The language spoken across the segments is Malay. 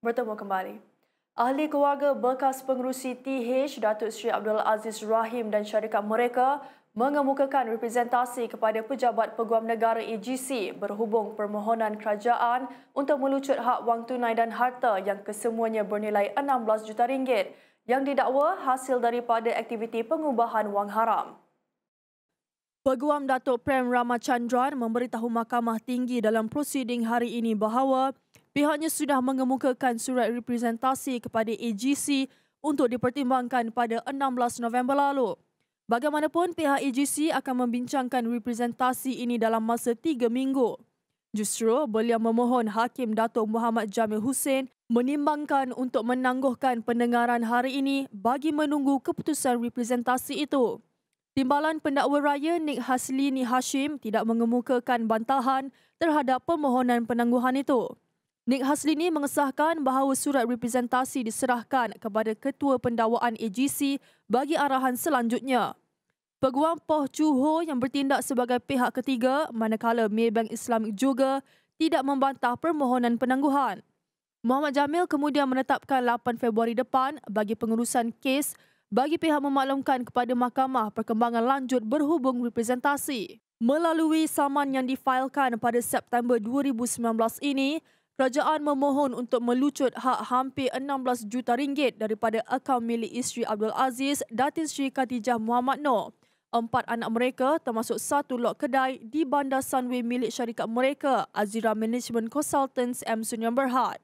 bertemu kembali. Ahli keluarga bekas pengurusi TH, Datuk Sri Abdul Aziz Rahim dan syarikat mereka mengemukakan representasi kepada Pejabat Peguam Negara EGC berhubung permohonan kerajaan untuk melucut hak wang tunai dan harta yang kesemuanya bernilai RM16 juta ringgit yang didakwa hasil daripada aktiviti pengubahan wang haram. Peguam Datuk Prem Ramachandran memberitahu Mahkamah Tinggi dalam prosiding hari ini bahawa pihaknya sudah mengemukakan surat representasi kepada AGC untuk dipertimbangkan pada 16 November lalu. Bagaimanapun, pihak AGC akan membincangkan representasi ini dalam masa tiga minggu. Justru, beliau memohon Hakim Datuk Muhammad Jamil Hussein menimbangkan untuk menangguhkan pendengaran hari ini bagi menunggu keputusan representasi itu. Timbalan pendakwa raya Nik Haslini Hashim tidak mengemukakan bantahan terhadap permohonan penangguhan itu. Nick Haslini mengesahkan bahawa surat representasi diserahkan kepada Ketua Pendawaan AGC bagi arahan selanjutnya. Peguam Poh Chu Ho yang bertindak sebagai pihak ketiga manakala Maybank Islamic juga tidak membantah permohonan penangguhan. Muhammad Jamil kemudian menetapkan 8 Februari depan bagi pengurusan kes bagi pihak memaklumkan kepada mahkamah perkembangan lanjut berhubung representasi. Melalui saman yang difailkan pada September 2019 ini, Kerajaan memohon untuk melucut hak hampir 16 juta ringgit daripada akaun milik isteri Abdul Aziz, Datin Sri Khatijah Muhammad Noor. Empat anak mereka termasuk satu lot kedai di Bandar Sunway milik syarikat mereka, Azira Management Consultants M. Sunyam Berhad.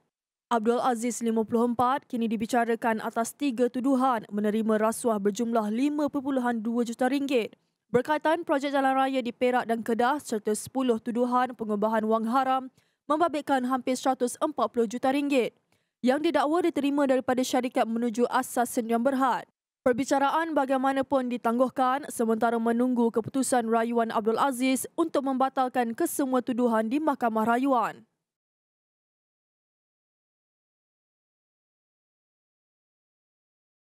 Abdul Aziz 54 kini dibicarakan atas tiga tuduhan menerima rasuah berjumlah 5.2 juta ringgit berkaitan projek jalan raya di Perak dan Kedah serta 10 tuduhan pengubahan wang haram membabitkan hampir 140 juta ringgit yang didakwa diterima daripada syarikat menuju asas Sdn Berhad. Perbicaraan bagaimanapun ditangguhkan sementara menunggu keputusan rayuan Abdul Aziz untuk membatalkan kesemua tuduhan di Mahkamah Rayuan.